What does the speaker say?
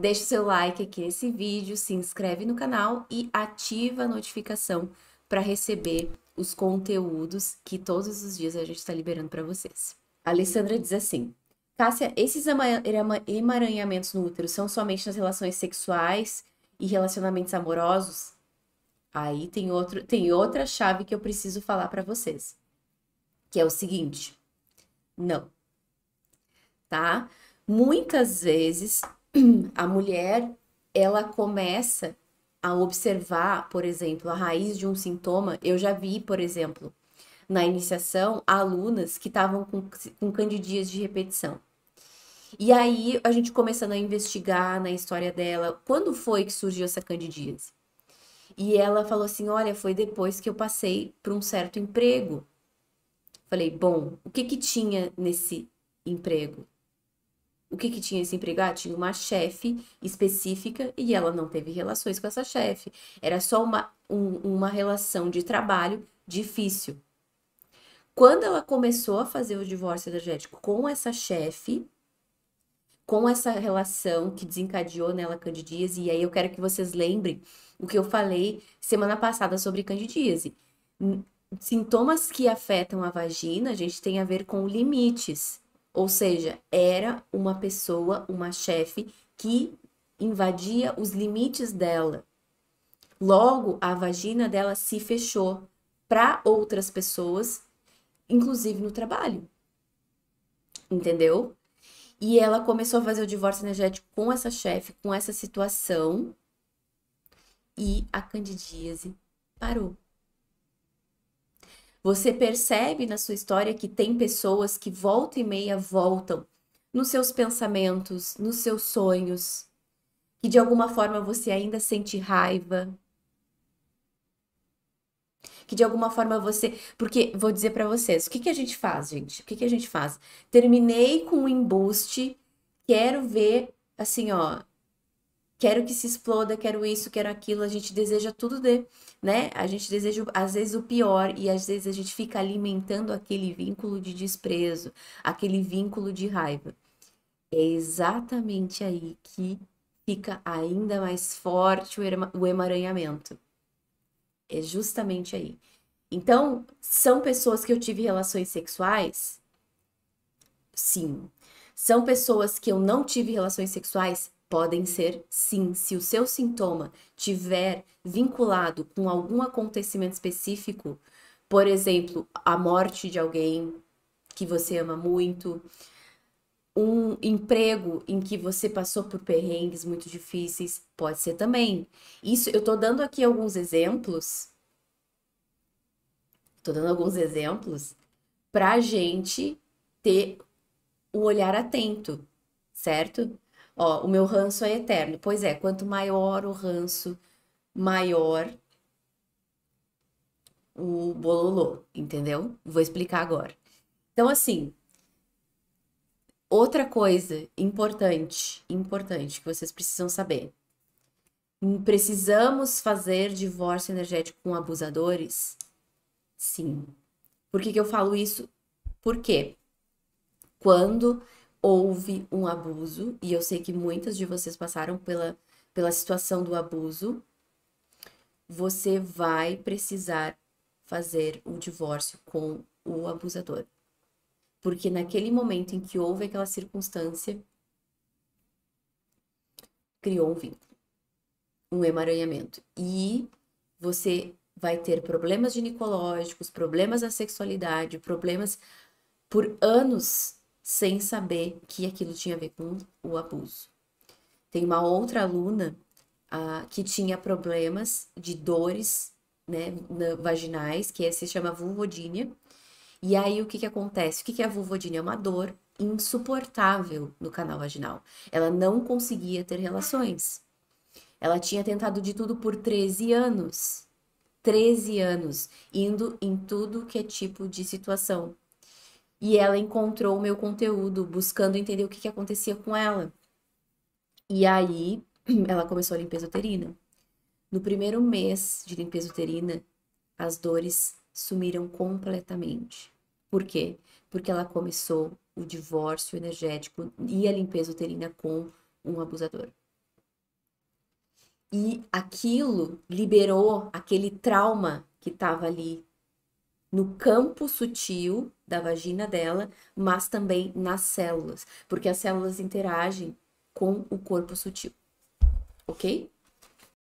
Deixe seu like aqui nesse vídeo, se inscreve no canal e ativa a notificação para receber os conteúdos que todos os dias a gente está liberando para vocês. A Alessandra diz assim: Cássia, esses emaranhamentos no útero são somente nas relações sexuais e relacionamentos amorosos? Aí tem, outro, tem outra chave que eu preciso falar para vocês, que é o seguinte: não. Tá? Muitas vezes a mulher ela começa a observar, por exemplo, a raiz de um sintoma. Eu já vi, por exemplo, na iniciação, alunas que estavam com, com candidias de repetição. E aí a gente começando a investigar na história dela, quando foi que surgiu essa candidíase? E ela falou assim: "Olha, foi depois que eu passei por um certo emprego". Falei: "Bom, o que que tinha nesse emprego?" O que, que tinha esse empregado? Tinha uma chefe específica e ela não teve relações com essa chefe. Era só uma, um, uma relação de trabalho difícil. Quando ela começou a fazer o divórcio energético com essa chefe, com essa relação que desencadeou nela candidíase, e aí eu quero que vocês lembrem o que eu falei semana passada sobre candidíase. Sintomas que afetam a vagina, a gente tem a ver com limites ou seja, era uma pessoa, uma chefe que invadia os limites dela. Logo, a vagina dela se fechou para outras pessoas, inclusive no trabalho. Entendeu? E ela começou a fazer o divórcio energético com essa chefe, com essa situação, e a candidíase parou. Você percebe na sua história que tem pessoas que volta e meia voltam nos seus pensamentos, nos seus sonhos, que de alguma forma você ainda sente raiva, que de alguma forma você. Porque, vou dizer para vocês, o que, que a gente faz, gente? O que, que a gente faz? Terminei com um embuste, quero ver, assim, ó, quero que se exploda, quero isso, quero aquilo, a gente deseja tudo de, né? A gente deseja às vezes o pior e às vezes a gente fica alimentando aquele vínculo de desprezo, aquele vínculo de raiva. É exatamente aí que fica ainda mais forte o emaranhamento. É justamente aí. Então, são pessoas que eu tive relações sexuais? Sim. São pessoas que eu não tive relações sexuais? Podem ser, sim, se o seu sintoma tiver vinculado com algum acontecimento específico, por exemplo, a morte de alguém que você ama muito, um emprego em que você passou por perrengues muito difíceis, pode ser também. Isso eu tô dando aqui alguns exemplos. Tô dando alguns exemplos pra gente ter um olhar atento, certo? Ó, o meu ranço é eterno. Pois é, quanto maior o ranço, maior o bololô, entendeu? Vou explicar agora. Então, assim, outra coisa importante, importante que vocês precisam saber. Precisamos fazer divórcio energético com abusadores? Sim. Por que, que eu falo isso? Porque quando houve um abuso, e eu sei que muitas de vocês passaram pela, pela situação do abuso, você vai precisar fazer o um divórcio com o abusador. Porque naquele momento em que houve aquela circunstância, criou um vínculo, um emaranhamento. E você vai ter problemas ginecológicos, problemas da sexualidade, problemas por anos sem saber que aquilo tinha a ver com o abuso. Tem uma outra aluna que tinha problemas de dores né, vaginais, que é, se chama vulvodínia. E aí o que, que acontece? O que, que é a vulvodínia? É uma dor insuportável no canal vaginal. Ela não conseguia ter relações. Ela tinha tentado de tudo por 13 anos. 13 anos, indo em tudo que é tipo de situação. E ela encontrou o meu conteúdo, buscando entender o que, que acontecia com ela. E aí, ela começou a limpeza uterina. No primeiro mês de limpeza uterina, as dores sumiram completamente. Por quê? Porque ela começou o divórcio energético e a limpeza uterina com um abusador. E aquilo liberou aquele trauma que estava ali no campo sutil da vagina dela, mas também nas células, porque as células interagem com o corpo sutil. OK?